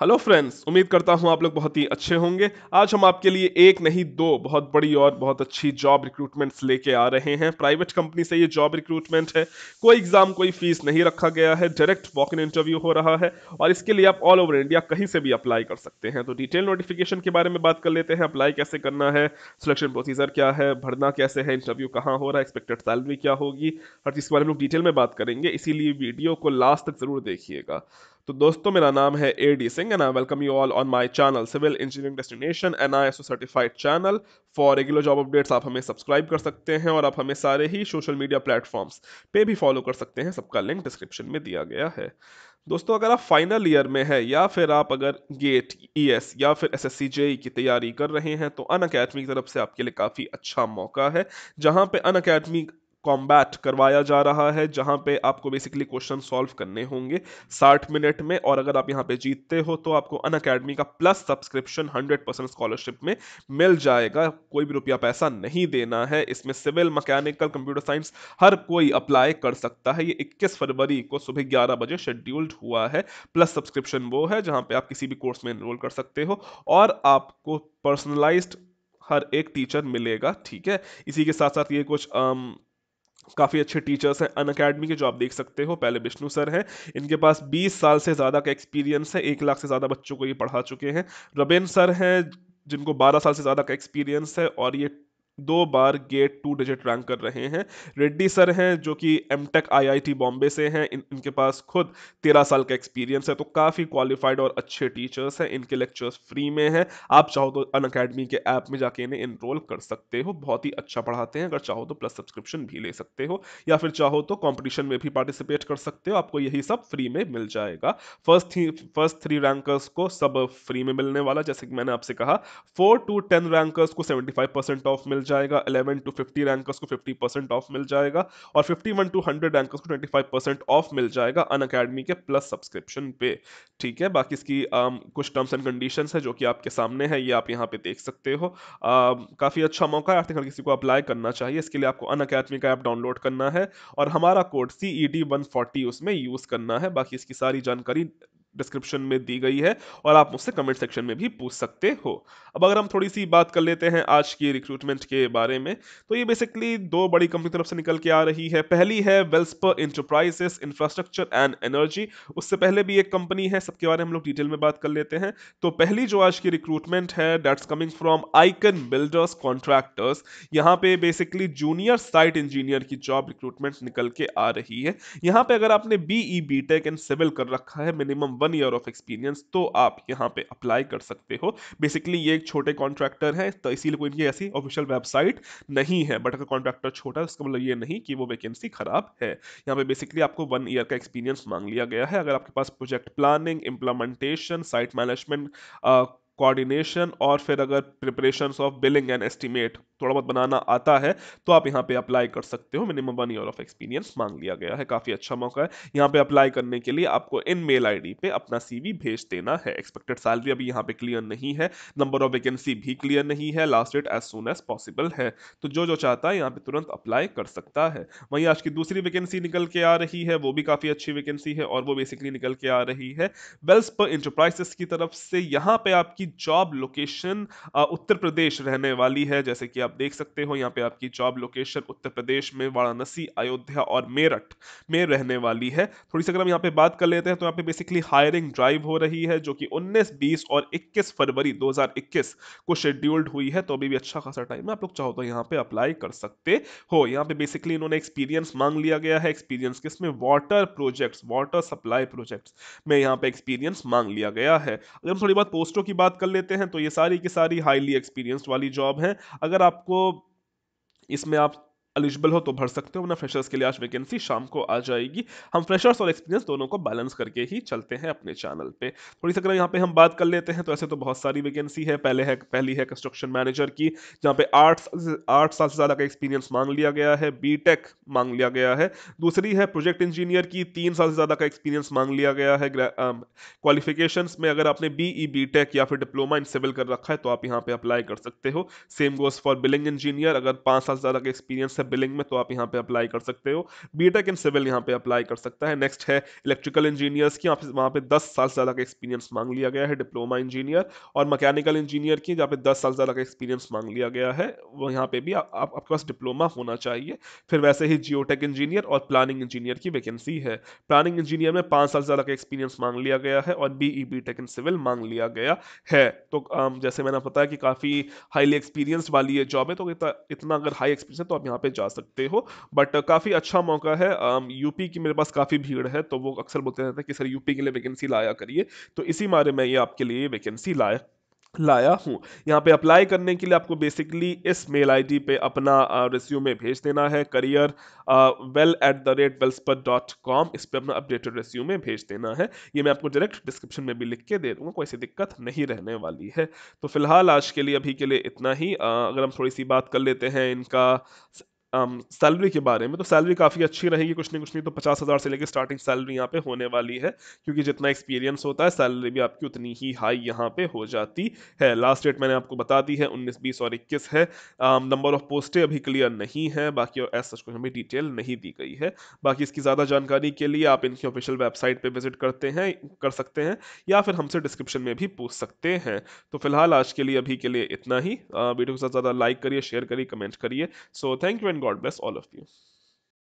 Hello friends उम्मीद करता हूं आप लोग बहुत ही अच्छे होंगे आज हम आपके लिए एक नहीं दो बहुत बड़ी और बहुत अच्छी जॉब रिक्रूटमेंट्स लेके आ रहे हैं प्राइवेट कंपनी से ये जॉब रिक्रूटमेंट है कोई एग्जाम कोई फीस नहीं रखा गया है डायरेक्ट वॉक इन इंटरव्यू हो रहा है और इसके लिए आप ऑल ओवर इंडिया कहीं से भी अप्लाई कर सकते हैं तो डिटेल नोटिफिकेशन के बारे में बात कर लेते हैं अप्लाई कैसे करना है सिलेक्शन प्रोसीजर क्या है भरना कैसे है इंटरव्यू कहाँ हो रहा है एक्सपेक्टेड सैलरी क्या होगी हर चीज़ के बारे में लोग डिटेल में बात करेंगे इसीलिए वीडियो को लास्ट तक जरूर देखिएगा तो दोस्तों मेरा नाम है A D Singh and I welcome you all on my channel civil engineering destination an I certified channel for regular job updates आप हमें सब्सक्राइब कर सकते हैं और आप हमें सारे ही सोशल मीडिया प्लेटफॉर्म्स पे भी फॉलो कर सकते हैं सबका लिंक डिस्क्रिप्शन में दिया गया है दोस्तों अगर आप फाइनल ईयर में है या फिर आप अगर गेट ईएस e या फिर एस एस e की तैयारी कर रहे हैं तो अन अकेडमी की तरफ से आपके लिए काफ़ी अच्छा मौका है जहां पे अन अकेडमी कॉम्बैट करवाया जा रहा है जहां पे आपको बेसिकली क्वेश्चन सॉल्व करने होंगे 60 मिनट में और अगर आप यहां पे जीतते हो तो आपको अन अकेडमी का प्लस सब्सक्रिप्शन 100 परसेंट स्कॉलरशिप में मिल जाएगा कोई भी रुपया पैसा नहीं देना है इसमें सिविल मैकेनिकल कंप्यूटर साइंस हर कोई अप्लाई कर सकता है ये इक्कीस फरवरी को सुबह ग्यारह बजे शेड्यूल्ड हुआ है प्लस सब्सक्रिप्शन वो है जहाँ पर आप किसी भी कोर्स में इनरोल कर सकते हो और आपको पर्सनलाइज हर एक टीचर मिलेगा ठीक है इसी के साथ साथ ये कुछ आम, काफ़ी अच्छे टीचर्स हैं अन अकेडमी के जो आप देख सकते हो पहले विष्णु सर हैं इनके पास 20 साल से ज़्यादा का एक्सपीरियंस है एक लाख से ज़्यादा बच्चों को ये पढ़ा चुके हैं रबेन सर हैं जिनको 12 साल से ज़्यादा का एक्सपीरियंस है और ये दो बार गेट टू डिजिट रैंक कर रहे हैं रेड्डी सर हैं जो कि एम टेक आई बॉम्बे से हैं इन, इनके पास खुद तेरह साल का एक्सपीरियंस है तो काफ़ी क्वालिफाइड और अच्छे टीचर्स हैं इनके लेक्चर्स फ्री में हैं आप चाहो तो अन अकेडमी के ऐप में जाके इन्हें इनरोल कर सकते हो बहुत ही अच्छा पढ़ाते हैं अगर चाहो तो प्लस सब्सक्रिप्शन भी ले सकते हो या फिर चाहो तो कॉम्पिटिशन में भी पार्टिसिपेट कर सकते हो आपको यही सब फ्री में मिल जाएगा first three first three rankers को सब फ्री में मिलने वाला जैसे कि मैंने आपसे कहा फोर टू टेन रैंकर्स को सेवेंटी ऑफ मिल मिल जाएगा 11 टू फिफ्टी रैंकर्स को फिफ्टी परसेंट ऑफ मिल जाएगा और fifty one to hundred rankers को ट्वेंटी फाइव परसेंट ऑफ मिल जाएगा अन अकेडमी के प्लस सब्सक्रिप्शन पे ठीक है बाकी इसकी um, कुछ टर्म्स एंड कंडीशन है जो कि आपके सामने है ये आप यहाँ पे देख सकते हो um, काफ़ी अच्छा मौका है आई थिंक किसी को अप्लाई करना चाहिए इसके लिए आपको अन अकेडमी का ऐप डाउनलोड करना है और हमारा code C E D one forty उसमें यूज़ करना है बाकी इसकी सारी जानकारी डिस्क्रिप्शन में दी गई है और आप मुझसे कमेंट सेक्शन में भी पूछ सकते हो अब अगर हम थोड़ी सी बात कर लेते हैं आज की रिक्रूटमेंट के बारे में तो ये बेसिकली दो बड़ी कंपनी तरफ से निकल के आ रही है पहली है Welspun enterprises infrastructure and energy उससे पहले भी एक कंपनी है सबके बारे में हम लोग डिटेल में बात कर लेते हैं तो पहली जो आज की रिक्रूटमेंट है dates coming from icon builders contractors यहाँ पे बेसिकली जूनियर साइट इंजीनियर की जॉब रिक्रूटमेंट निकल के आ रही है यहाँ पे अगर आपने बीई टेक एंड सिविल कर रखा है minimum one year of experience तो आप यहाँ पे अप्लाई कर सकते हो बेसिकली ये एक छोटे कॉन्ट्रैक्टर हैं तो इसीलिए कोई इनकी ऐसी ऑफिशियल वेबसाइट नहीं है बट अगर कॉन्ट्रैक्टर छोटा है उसका मतलब ये नहीं कि वो वैकेंसी खराब है यहाँ पे बेसिकली आपको वन ईयर का एक्सपीरियंस मांग लिया गया है अगर आपके पास project planning implementation site management coordination और फिर अगर preparation of billing and estimate थोड़ा बहुत बनाना आता है तो आप यहाँ पे अप्लाई कर सकते हो minimum one year of experience मांग लिया गया है काफ़ी अच्छा मौका है यहाँ पे अप्लाई करने के लिए आपको इन मेल आईडी पे अपना सीवी भेज देना है एक्सपेक्टेड सैलरी अभी यहाँ पे क्लियर नहीं है नंबर ऑफ वैकेंसी भी क्लियर नहीं है last date as soon as possible है तो जो जो चाहता है यहाँ पे तुरंत अप्लाई कर सकता है वहीं आज की दूसरी वैकेंसी निकल के आ रही है वो भी काफ़ी अच्छी वैकेंसी है और वो बेसिकली निकल के आ रही है पर इंटरप्राइजेस की तरफ से यहाँ पे आपकी जॉब लोकेशन उत्तर प्रदेश रहने वाली है जैसे कि आप देख सकते हो यहाँ पे आपकी जॉब लोकेशन उत्तर प्रदेश में वाराणसी अयोध्या और मेरठ में रहने वाली है थोड़ी सी अगर हम यहाँ पे बात कर लेते हैं तो यहाँ पे बेसिकली हायरिंग ड्राइव हो रही है जो कि 19, 20 और 21 फरवरी 2021 को शेड्यूल्ड हुई है तो अभी भी अच्छा खासा टाइम है आप लोग चाहो तो यहाँ पे अप्लाई कर सकते हो यहाँ पे बेसिकली इन्होंने एक्सपीरियंस मांग लिया गया है एक्सपीरियंस किस में water projects water supply projects में यहाँ पे एक्सपीरियंस मांग लिया गया है अगर हम थोड़ी बहुत पोस्टों की बात कर लेते हैं तो ये सारी की सारी हाईली एक्सपीरियंस्ड वाली जॉब है अगर आपको इसमें आप एलिजिबल हो तो भर सकते हो ना फ्रेशर्स के लिए आज वैकेंसी शाम को आ जाएगी हम फ्रेशर्स और एक्सपीरियंस दोनों को बैलेंस करके ही चलते हैं अपने चैनल पे थोड़ी सी अगर यहाँ पे हम बात कर लेते हैं तो ऐसे तो बहुत सारी वैकेंसी है पहले है पहली है कंस्ट्रक्शन मैनेजर की जहाँ पे आठ आठ साल से ज़्यादा का एक्सपीरियंस मांग लिया गया है बी मांग लिया गया है दूसरी है प्रोजेक्ट इंजीनियर की तीन साल से ज़्यादा का एक्सपीरियंस मांग लिया गया है क्वालिफिकेशन में अगर आपने बी ई या फिर डिप्लोमा इन सिविल कर रखा है तो आप यहाँ पर अप्लाई कर सकते हो same goes for billing engineer अगर पाँच साल से ज़्यादा का एक्सपीरियंस है बिलिंग में तो आप यहाँ पे अप्लाई कर सकते हो बीटेक इन सिविल यहाँ पे अप्लाई कर सकता है नेक्स्ट है इलेक्ट्रिकल इंजीनियर्स की वहाँ पे दस साल से ज़्यादा का एक्सपीरियंस मांग लिया गया है डिप्लोमा इंजीनियर और मैकेनिकल इंजीनियर की जहाँ पे दस साल से ज़्यादा का एक्सपीरियंस मांग लिया गया है वो यहाँ पे भी आपके पास डिप्लोमा होना चाहिए फिर वैसे ही जियोटेक इंजीनियर और प्लानिंग इंजीनियर की वैकेंसी है प्लानिंग इंजीनियर में पाँच साल से ज़्यादा का एक्सपीरियंस मांग लिया गया है और B E B tech in civil मांग लिया गया है तो जैसे मैंने बताया कि काफ़ी हाईली एक्सपीरियंस वाली ये जॉब है तो इतना अगर हाई एक्सपीरियंस है तो आप यहाँ पे जा सकते हो बट काफ़ी अच्छा मौका है यूपी um, की मेरे पास काफ़ी भीड़ है तो वो अक्सर बोलते रहते हैं कि सर यूपी के लिए वैकेंसी लाया करिए तो इसी मारे में ये आपके लिए वैकेंसी लाया लाया हूँ यहाँ पे अप्लाई करने के लिए आपको बेसिकली इस मेल आईडी पे अपना रेस्यूमे uh, भेज देना है career well at the rate Welspun dot com इस पर अपना अपडेटेड रेस्यूमे भेज देना है ये मैं आपको डायरेक्ट डिस्क्रिप्शन में भी लिख के दे दूँगा कोई ऐसी दिक्कत नहीं रहने वाली है तो फिलहाल आज के लिए अभी के लिए इतना ही आ, uh, अगर हम थोड़ी सी बात कर लेते हैं इनका सैलरी um, के बारे में तो सैलरी काफ़ी अच्छी रहेगी कुछ नहीं कुछ नहीं तो पचास हज़ार से लेकर स्टार्टिंग सैलरी यहाँ पे होने वाली है क्योंकि जितना एक्सपीरियंस होता है सैलरी भी आपकी उतनी ही हाई यहाँ पे हो जाती है लास्ट डेट मैंने आपको बता दी है उन्नीस बीस और इक्कीस है नंबर ऑफ पोस्टें अभी क्लियर नहीं है बाकी और ऐसा कुछ हमें डिटेल नहीं दी गई है बाकी इसकी ज़्यादा जानकारी के लिए आप इनकी ऑफिशियल वेबसाइट पर विजिट करते हैं कर सकते हैं या फिर हमसे डिस्क्रिप्शन में भी पूछ सकते हैं तो फिलहाल आज के लिए अभी के लिए इतना ही वीडियो uh, के साथ ज़्यादा लाइक करिए शेयर करिए कमेंट करिए so thank you and God bless all of you.